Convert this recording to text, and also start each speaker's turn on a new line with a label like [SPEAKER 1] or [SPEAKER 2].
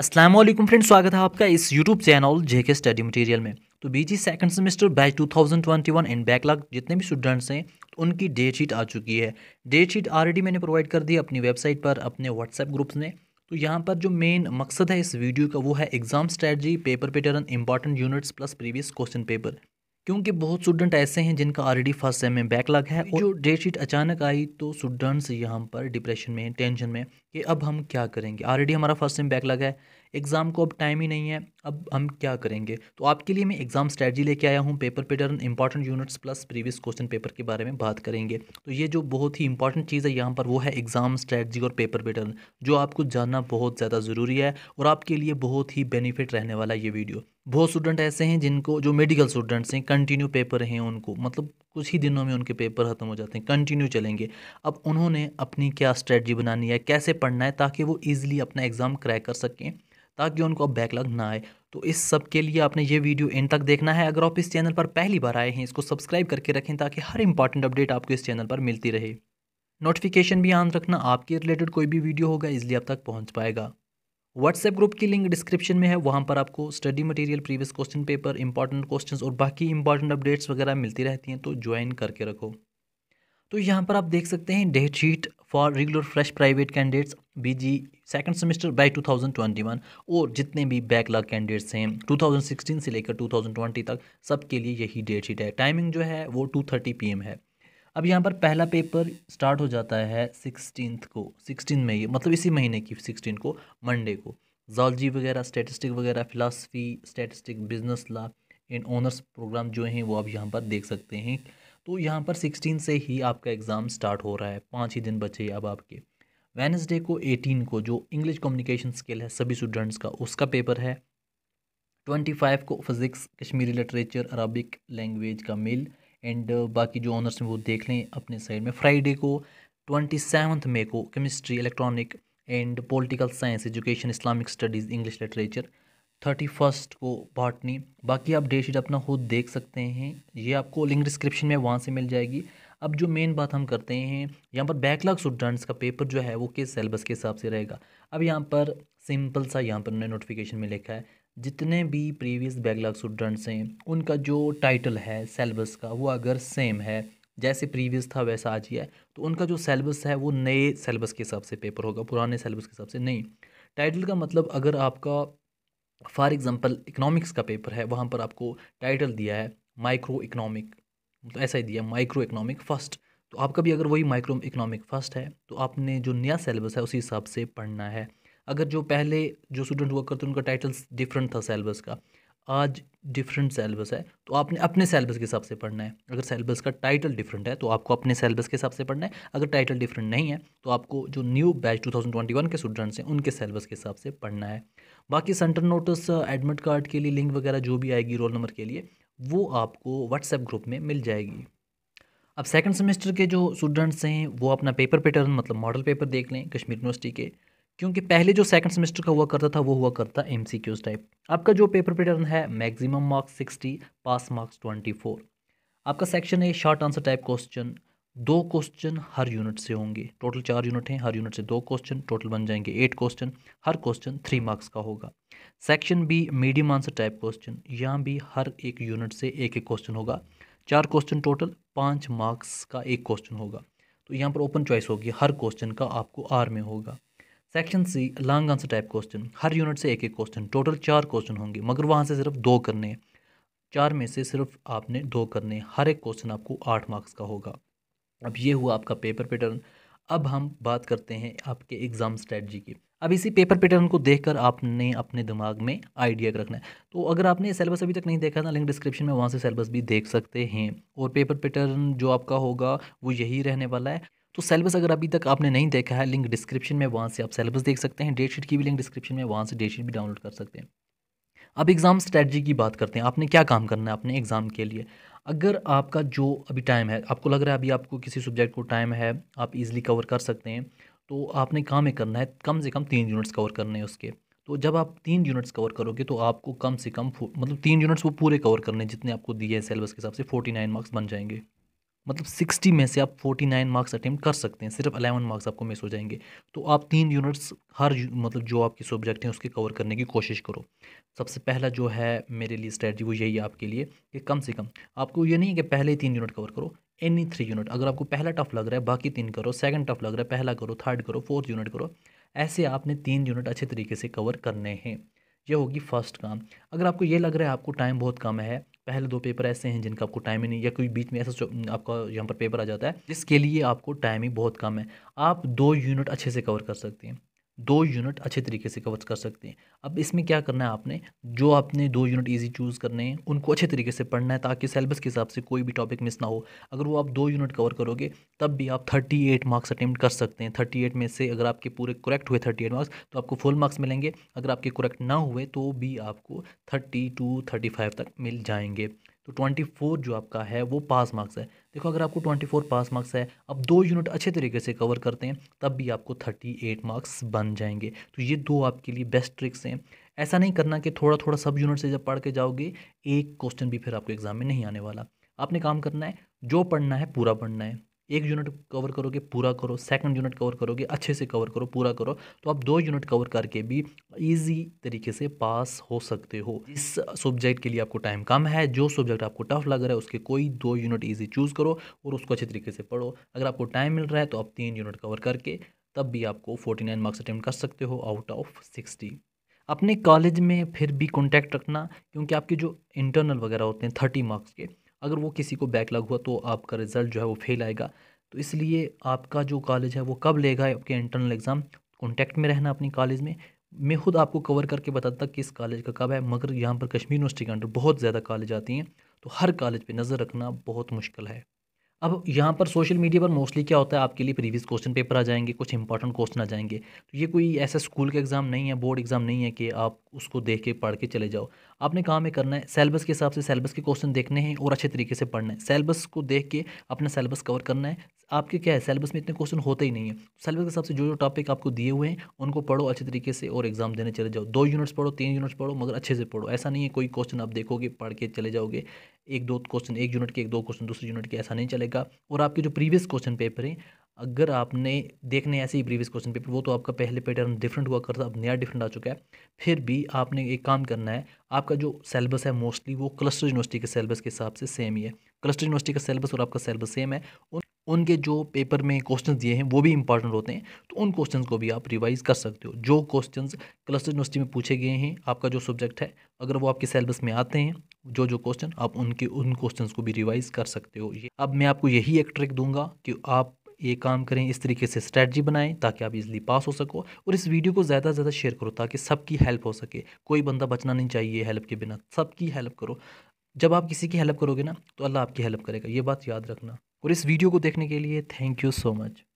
[SPEAKER 1] Aslam friends स्वागत है आपका इस YouTube channel JK study material में तो जी second semester batch 2021 and backlog जितने भी स्टूडेंट्स हैं तो उनकी डेट शीट आ चुकी है डेट शीट ऑलरेडी मैंने प्रोवाइड कर दी अपनी वेबसाइट पर अपने व्हाट्सएप ग्रुप्स में तो यहाँ पर जो मेन मकसद है इस वीडियो का वो है exam strategy paper pattern important units plus previous question paper क्योंकि बहुत स्टूडेंट ऐसे हैं जिनका ऑलरेडी फर्स्ट सेम में बैकलॉग है और जो डेट शीट अचानक आई तो स्टूडेंट्स यहाँ पर डिप्रेशन में टेंशन में कि अब हम क्या करेंगे ऑलरेडी हमारा फर्स्ट सेम बैकलॉग है एग्ज़ाम को अब टाइम ही नहीं है अब हम क्या करेंगे तो आपके लिए मैं एग्ज़ाम स्ट्रैटी लेके आया हूँ paper pattern important units plus previous question paper के बारे में बात करेंगे तो ये जो बहुत ही इंपॉर्टेंट चीज़ है यहाँ पर वो है एग्ज़ाम स्ट्रैटी और पेपर पैटर्न जो आपको जानना बहुत ज़्यादा ज़रूरी है और आपके लिए बहुत ही बेनिफिट रहने वाला ये वीडियो बहुत स्टूडेंट ऐसे हैं जिनको जो मेडिकल स्टूडेंट्स हैं कंटिन्यू पेपर हैं उनको मतलब कुछ ही दिनों में उनके पेपर ख़त्म हो जाते हैं कंटिन्यू चलेंगे अब उन्होंने अपनी क्या स्ट्रेटजी बनानी है कैसे पढ़ना है ताकि वो ईज़िली अपना एग्ज़ाम क्रैक कर सकें ताकि उनको अब बैकलॉग ना आए तो इस सब के लिए आपने ये वीडियो एंड तक देखना है अगर आप इस चैनल पर पहली बार आए हैं इसको सब्सक्राइब करके रखें ताकि हर इंपॉर्टेंट अपडेट आपको इस चैनल पर मिलती रहे नोटिफिकेशन भी आन रखना आपके रिलेटेड कोई भी वीडियो होगा इसलिए अब तक पहुँच पाएगा व्हाट्सएप ग्रुप की लिंक डिस्क्रिप्शन में है वहाँ पर आपको study material previous question paper important questions और बाकी इंपॉर्टेंट अपडेट्स वगैरह मिलती रहती हैं तो ज्वाइन करके रखो तो यहाँ पर आप देख सकते हैं date sheet for regular fresh private candidates BG second semester by 2021 और जितने भी बैकलॉग कैंडिडेट्स हैं 2016 से लेकर 2020 तक सबके लिए यही डेट शीट है टाइमिंग जो है वो 2:30 एम है अब यहाँ पर पहला पेपर स्टार्ट हो जाता है सिक्सटीन को सिक्सटीन ही मतलब इसी महीने की सिक्सटीन को मंडे को जॉलजी वगैरह स्टेटिस्टिक वगैरह philosophy statistic business law in honours program जो हैं वो आप यहाँ पर देख सकते हैं तो यहाँ पर सिक्सटीन से ही आपका एग्ज़ाम स्टार्ट हो रहा है पाँच ही दिन बचे अब आपके वेनसडे को एटीन को जो इंग्लिश कम्युनिकेशन स्किल है सभी स्टूडेंट्स का उसका पेपर है ट्वेंटी फाइव को physics Kashmiri literature Arabic language का मेल एंड बाकी जो ऑनर्स हैं वो देख लें अपने साइड में फ्राइडे को ट्वेंटी सेवन्थ मे को chemistry electronic and political science education Islamic studies English literature thirty first को बांटनी बाकी आप डेट शीट अपना खुद देख सकते हैं ये आपको लिंक डिस्क्रिप्शन में वहाँ से मिल जाएगी अब जो मेन बात हम करते हैं यहाँ पर बैकलॉग स्टूडेंट्स का पेपर जो है वो किस सिलेबस के हिसाब से रहेगा अब यहाँ पर सिंपल सा यहाँ पर उन्होंने नोटिफिकेशन में लिखा है जितने भी प्रीवियस बैकलॉग स्टूडेंट्स हैं उनका जो टाइटल है सेलेबस का वो अगर सेम है जैसे प्रीवियस था वैसा आज ही है तो उनका जो सेलेबस है वो नए सेलेबस के हिसाब से पेपर होगा पुराने सेलेबस के हिसाब से नहीं टाइटल का मतलब अगर आपका फॉर एग्ज़ाम्पल इकनॉमिक्स का पेपर है वहाँ पर आपको टाइटल दिया है माइक्रो इकनॉमिक तो ऐसा ही दिया माइक्रो इकनॉमिक फर्स्ट तो आपका भी अगर वही माइक्रो इकनॉमिक फर्स्ट है तो आपने जो नया सिलेबस है उसी हिसाब से पढ़ना है अगर जो पहले जो स्टूडेंट हुआ करते उनका टाइटल्स डिफरेंट था सिलेबस का आज डिफरेंट सेलेबस है तो आपने अपने सेलेबस के हिसाब से पढ़ना है अगर सेलेबस का टाइटल डिफरेंट है तो आपको अपने सेलेबस के हिसाब से पढ़ना है अगर टाइटल डिफरेंट नहीं है तो आपको जो न्यू बैच 2021 के स्टूडेंट्स हैं उनके सेलेबस के हिसाब से पढ़ना है बाकी सेंटर नोटिस एडमिट कार्ड के लिए लिंक वगैरह जो भी आएगी रोल नंबर के लिए वो आपको व्हाट्सएप ग्रुप में मिल जाएगी अब सेकेंड सेमेस्टर के जो स्टूडेंट्स हैं वो अपना पेपर पैटर्न मतलब मॉडल पेपर देख लें कश्मीर यूनिवर्सिटी के क्योंकि पहले जो सेकंड सेमेस्टर का हुआ करता था वो हुआ करता एम सी क्यूज टाइप आपका जो पेपर पैटर्न है maximum marks sixty pass marks twenty four आपका सेक्शन है शॉर्ट आंसर टाइप क्वेश्चन दो क्वेश्चन हर यूनिट से होंगे टोटल चार यूनिट हैं हर यूनिट से दो क्वेश्चन टोटल बन जाएंगे एट क्वेश्चन हर क्वेश्चन थ्री मार्क्स का होगा section B medium answer type question यहाँ भी हर एक यूनिट से एक एक क्वेश्चन होगा चार क्वेश्चन टोटल पाँच मार्क्स का एक क्वेश्चन होगा तो यहाँ पर ओपन चॉइस होगी हर क्वेश्चन का आपको आर में होगा section C long answer type question हर यूनिट से एक एक क्वेश्चन टोटल चार क्वेश्चन होंगे मगर वहाँ से सिर्फ दो करने चार में से सिर्फ आपने दो करने हर एक क्वेश्चन आपको आठ मार्क्स का होगा अब ये हुआ आपका पेपर पैटर्न अब हम बात करते हैं आपके एग्ज़ाम स्ट्रेटजी की अब इसी पेपर पैटर्न को देखकर आपने अपने दिमाग में आइडिया रखना है तो अगर आपने सिलेबस अभी तक नहीं देखा ना लिंक डिस्क्रिप्शन में वहाँ से सिलेबस भी देख सकते हैं और पेपर पैटर्न जो आपका होगा वो यही रहने वाला है तो सेलेबस अगर अभी तक आपने नहीं देखा है लिंक डिस्क्रिप्शन में वहाँ से आप सेलेबस देख सकते हैं डेट शीट की भी लिंक डिस्क्रिप्शन में वहाँ से डेट शीट भी डाउनलोड कर सकते हैं अब एग्ज़ाम स्ट्रेटजी की बात करते हैं आपने क्या काम करना है अपने एग्ज़ाम के लिए अगर आपका जो अभी टाइम है आपको लग रहा है अभी आपको किसी सब्जेक्ट को टाइम है आप इजीली कवर कर सकते हैं तो आपने काम ही करना है कम से कम तीन यूनिट्स कवर करने हैं उसके तो जब आप तीन यूनिट्स कवर करोगे तो आपको कम से कम मतलब तीन यूनिट्स वो पूरे कवर करने जितने आपको दिए हैं सिलेबस के हिसाब से फोर्टी नाइन मार्क्स बन जाएंगे मतलब 60 में से आप 49 मार्क्स अटैम्प्ट कर सकते हैं सिर्फ 11 मार्क्स आपको मिस हो जाएंगे तो आप तीन यूनिट्स हर मतलब जो आपके सब्जेक्ट हैं उसके कवर करने की कोशिश करो सबसे पहला जो है मेरे लिए स्ट्रैटी वो यही है आपके लिए कि कम से कम आपको ये नहीं है कि पहले तीन यूनिट कवर करो एनी थ्री यूनिट अगर आपको पहला टफ लग रहा है बाकी तीन करो सेकेंड टफ लग रहा है पहला करो थर्ड करो फोर्थ यूनिट करो ऐसे आपने तीन यूनिट अच्छे तरीके से कवर करने हैं यह होगी फर्स्ट काम अगर आपको ये लग रहा है आपको टाइम बहुत कम है पहले दो पेपर ऐसे हैं जिनका आपको टाइम ही नहीं या कोई बीच में ऐसा आपका यहाँ पर पेपर आ जाता है जिसके लिए आपको टाइमिंग बहुत कम है आप दो यूनिट अच्छे से कवर कर सकते हैं दो यूनिट अच्छे तरीके से कवर कर सकते हैं अब इसमें क्या करना है आपने जो आपने दो यूनिट इजी चूज़ करने हैं उनको अच्छे तरीके से पढ़ना है ताकि सिलेबस के हिसाब से कोई भी टॉपिक मिस ना हो अगर वो आप दो यूनिट कवर करोगे तब भी आप थर्टी एट मार्क्स अटैम्प्ट कर सकते हैं थर्टी एट में से अगर आपके पूरे करेक्ट हुए थर्टी एट मार्क्स तो आपको फुल मार्क्स मिलेंगे अगर आपके करेक्ट ना हुए तो भी आपको थर्टी टू थर्टी फाइव तक मिल जाएंगे तो ट्वेंटी फोर जो आपका है वो पास मार्क्स है देखो अगर आपको ट्वेंटी फोर पास मार्क्स है अब दो यूनिट अच्छे तरीके से कवर करते हैं तब भी आपको थर्टी एट मार्क्स बन जाएंगे तो ये दो आपके लिए बेस्ट ट्रिक्स हैं ऐसा नहीं करना कि थोड़ा थोड़ा सब यूनिट से जब पढ़ के जाओगे एक क्वेश्चन भी फिर आपको एग्ज़ाम में नहीं आने वाला आपने काम करना है जो पढ़ना है पूरा पढ़ना है एक यूनिट कवर करोगे पूरा करो सेकंड यूनिट कवर करोगे अच्छे से कवर करो पूरा करो तो आप दो यूनिट कवर करके भी इजी तरीके से पास हो सकते हो इस सब्जेक्ट के लिए आपको टाइम कम है जो सब्जेक्ट आपको टफ लग रहा है उसके कोई दो यूनिट ईजी चूज़ करो और उसको अच्छे तरीके से पढ़ो अगर आपको टाइम मिल रहा है तो आप तीन यूनिट कवर करके तब भी आपको फोर्टी नाइन मार्क्स अटैम्प्ट कर सकते हो आउट ऑफ सिक्सटी अपने कॉलेज में फिर भी कॉन्टैक्ट रखना क्योंकि आपके जो इंटरनल वगैरह होते हैं थर्टी मार्क्स के अगर वो किसी को बैकलॉग हुआ तो आपका रिज़ल्ट जो है वो फेल आएगा तो इसलिए आपका जो कॉलेज है वो कब लेगा आपके इंटरनल एग्ज़ाम कॉन्टैक्ट में रहना अपनी कॉलेज में मैं खुद आपको कवर करके बताता किस कॉलेज का कब है मगर यहाँ पर कश्मीर यूनिवर्सिटी के अंडर बहुत ज़्यादा कॉलेज आती हैं तो हर कॉलेज पर नज़र रखना बहुत मुश्किल है अब यहाँ पर सोशल मीडिया पर मोस्टली क्या होता है आपके लिए प्रीवियस क्वेश्चन पेपर आ जाएंगे कुछ इंपॉर्टेंट क्वेश्चन आ जाएंगे तो ये कोई ऐसा स्कूल का एग्ज़ाम नहीं है बोर्ड एग्ज़ाम नहीं है कि आप उसको देख के पढ़ के चले जाओ आपने काम ये करना है सेलेबस के हिसाब से सेलेबस के क्वेश्चन देखने हैं और अच्छे तरीके से पढ़ना है सेलेबस को देख के अपना सेलेबस कवर करना है आपके क्या है सेलेबस में इतने क्वेश्चन होते ही नहीं है सेलेबस के हिसाब से जो जो टॉपिक आपको दिए हुए हैं उनको पढ़ो अच्छे तरीके से और एग्जाम देने चले जाओ दो यूनिट्स पढ़ो तीन यूनिट्स पढ़ो मगर अच्छे से पढ़ो ऐसा नहीं है कोई क्वेश्चन आप देखोगे पढ़ के चले जाओगे एक दो क्वेश्चन एक यूनिट के एक दो क्वेश्चन दूसरे यूनिट के ऐसा नहीं चलेगा और आपके जो प्रीवियस क्वेश्चन पेपर हैं अगर आपने देखने ऐसे ही प्रीवियस क्वेश्चन पेपर वो तो आपका पहले पैटर्न डिफरेंट हुआ करता अब नया डिफरेंट आ चुका है फिर भी आपने एक काम करना है आपका जो सेलेबस है मोस्टली वो क्लस्टर यूनिवर्सिटी के सेलेबस के हिसाब से सेम ही है क्लस्टर यूनिवर्सिटी का सेलेबस और आपका सेलेबस सेम है उन उनके जो पेपर में क्वेश्चन दिए हैं वो भी इंपॉर्टेंट होते हैं तो उन क्वेश्चन को भी आप रिवाइज कर सकते हो जो क्वेश्चन क्लस्टर यूनिवर्सिटी में पूछे गए हैं आपका जो सब्जेक्ट है अगर वो आपके सिलेबस में आते हैं जो जो क्वेश्चन आप उनके उन क्वेश्चन को भी रिवाइज कर सकते हो ये अब मैं आपको यही एक ट्रिक दूंगा कि आप ये काम करें इस तरीके से स्ट्रैटी बनाएं ताकि आप इजली पास हो सको और इस वीडियो को ज़्यादा से ज़्यादा शेयर करो ताकि सबकी हेल्प हो सके कोई बंदा बचना नहीं चाहिए हेल्प के बिना सबकी हेल्प करो जब आप किसी की हेल्प करोगे ना तो अल्लाह आपकी हेल्प करेगा ये बात याद रखना और इस वीडियो को देखने के लिए थैंक यू सो मच